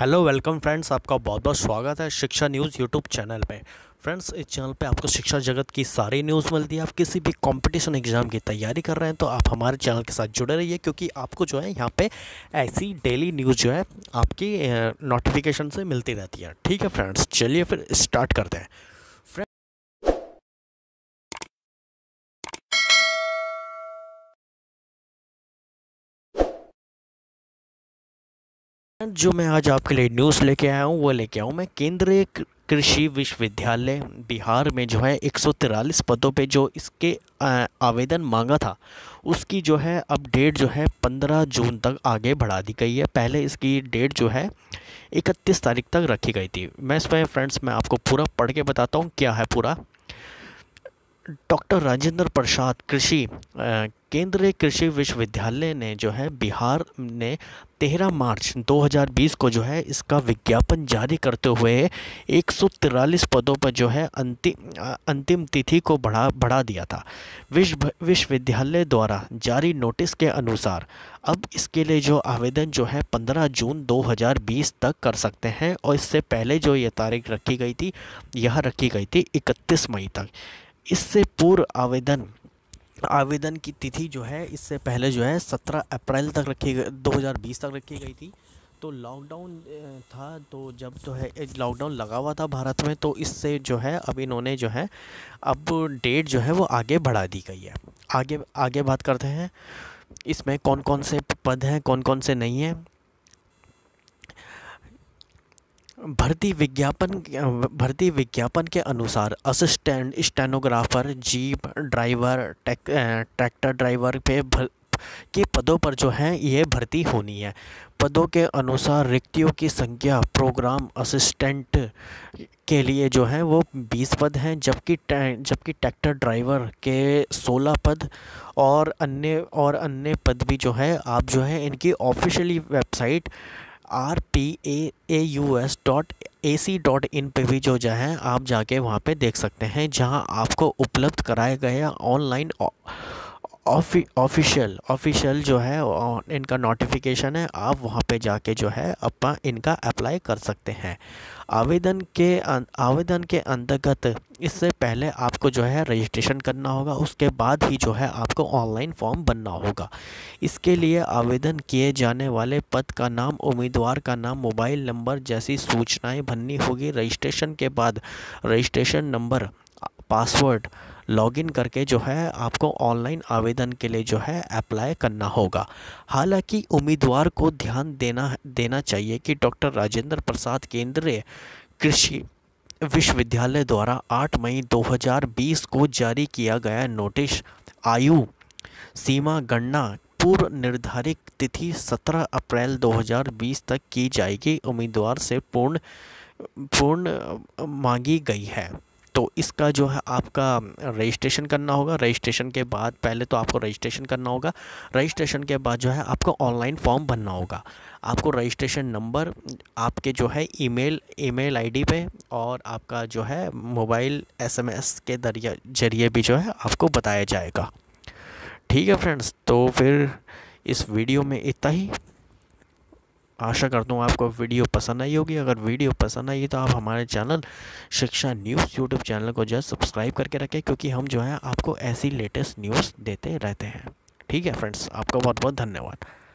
hello welcome friends आपका बहुत बहुत स्वागत है शिक्षा न्यूज़ यूट्यूब चैनल पे फ्रेंड्स इस चैनल पे आपको शिक्षा जगत की सारी न्यूज़ मिलती है आप किसी भी कंपटीशन एग्ज़ाम की तैयारी कर रहे हैं तो आप हमारे चैनल के साथ जुड़े रहिए क्योंकि आपको जो है यहाँ पे ऐसी डेली न्यूज़ जो है आपकी नोटिफिकेशन से मिलती रहती है ठीक है फ्रेंड्स चलिए फिर स्टार्ट करते हैं जो मैं आज आपके लिए न्यूज़ लेके आया हूँ वो लेके आऊँ मैं केंद्रीय कृषि विश्वविद्यालय बिहार में जो है एक पदों पे जो इसके आवेदन मांगा था उसकी जो है अब डेट जो है 15 जून तक आगे बढ़ा दी गई है पहले इसकी डेट जो है 31 तारीख तक रखी गई थी मैं इसमें फ्रेंड्स मैं आपको पूरा पढ़ के बताता हूँ क्या है पूरा डॉक्टर राजेंद्र प्रसाद कृषि केंद्रीय कृषि विश्वविद्यालय ने जो है बिहार ने 13 मार्च 2020 को जो है इसका विज्ञापन जारी करते हुए एक पदों पर जो है अंतिम अंतिम तिथि को बढ़ा बढ़ा दिया था विश्व विश्वविद्यालय द्वारा जारी नोटिस के अनुसार अब इसके लिए जो आवेदन जो है 15 जून 2020 तक कर सकते हैं और इससे पहले जो ये तारीख रखी गई थी यह रखी गई थी इकतीस मई तक इससे पूर्व आवेदन आवेदन की तिथि जो है इससे पहले जो है सत्रह अप्रैल तक रखी गई दो हज़ार बीस तक रखी गई थी तो लॉकडाउन था तो जब जो है लॉकडाउन लगा हुआ था भारत में तो इससे जो है अब इन्होंने जो है अब डेट जो है वो आगे बढ़ा दी गई है आगे आगे बात करते हैं इसमें कौन कौन से पद हैं कौन कौन से नहीं हैं भर्ती विज्ञापन भर्ती विज्ञापन के अनुसार assistant stenographer jeep driver tractor driver पे भर, के पदों पर जो है ये भर्ती होनी है पदों के अनुसार रिक्तियों की संख्या प्रोग्राम असिस्टेंट के लिए जो है वो बीस पद हैं जबकि जबकि ट्रैक्टर ड्राइवर के सोलह पद और अन्य और अन्य पद भी जो है आप जो है इनकी officially website R P A A U S dot A C dot in पर भी जो जो है आप जाके वहाँ पे देख सकते हैं जहाँ आपको उपलब्ध कराए गए ऑनलाइन ऑफिशियल ऑफिशियल जो है इनका नोटिफिकेशन है आप वहाँ पे जाके जो है अपना इनका अप्लाई कर सकते हैं आवेदन के अं-, आवेदन के अंतर्गत इससे पहले आपको जो है रजिस्ट्रेशन करना होगा उसके बाद ही जो है आपको ऑनलाइन फॉर्म भरना होगा इसके लिए आवेदन किए जाने वाले पद का नाम उम्मीदवार का नाम मोबाइल नंबर जैसी सूचनाएं भरनी होगी रजिस्ट्रेशन के बाद रजिस्ट्रेशन नंबर पासवर्ड लॉगिन करके जो है आपको ऑनलाइन आवेदन के लिए जो है अप्लाई करना होगा हालांकि उम्मीदवार को ध्यान देना देना चाहिए कि डॉक्टर राजेंद्र प्रसाद केंद्रीय कृषि विश्वविद्यालय द्वारा 8 मई 2020 को जारी किया गया नोटिस आयु सीमा गणना पूर्व निर्धारित तिथि 17 अप्रैल 2020 तक की जाएगी उम्मीदवार से पूर्ण पूर्ण मांगी गई है तो इसका जो है आपका रजिस्ट्रेशन करना होगा रजिस्ट्रेशन के बाद पहले तो आपको रजिस्ट्रेशन करना होगा रजिस्ट्रेशन के बाद जो है आपको ऑनलाइन फॉर्म भरना होगा आपको रजिस्ट्रेशन नंबर आपके जो है ईमेल ईमेल आईडी पे और आपका जो है मोबाइल एसएमएस के जरिए जरिए भी जो है आपको बताया जाएगा ठीक है फ्रेंड्स तो फिर इस वीडियो में इतना ही आशा करता हूँ आपको वीडियो पसंद आई होगी अगर वीडियो पसंद आई तो आप हमारे चैनल शिक्षा न्यूज़ यूट्यूब चैनल को जो है सब्सक्राइब करके रखें क्योंकि हम जो है आपको ऐसी लेटेस्ट न्यूज़ देते रहते हैं ठीक है फ्रेंड्स आपका बहुत बहुत धन्यवाद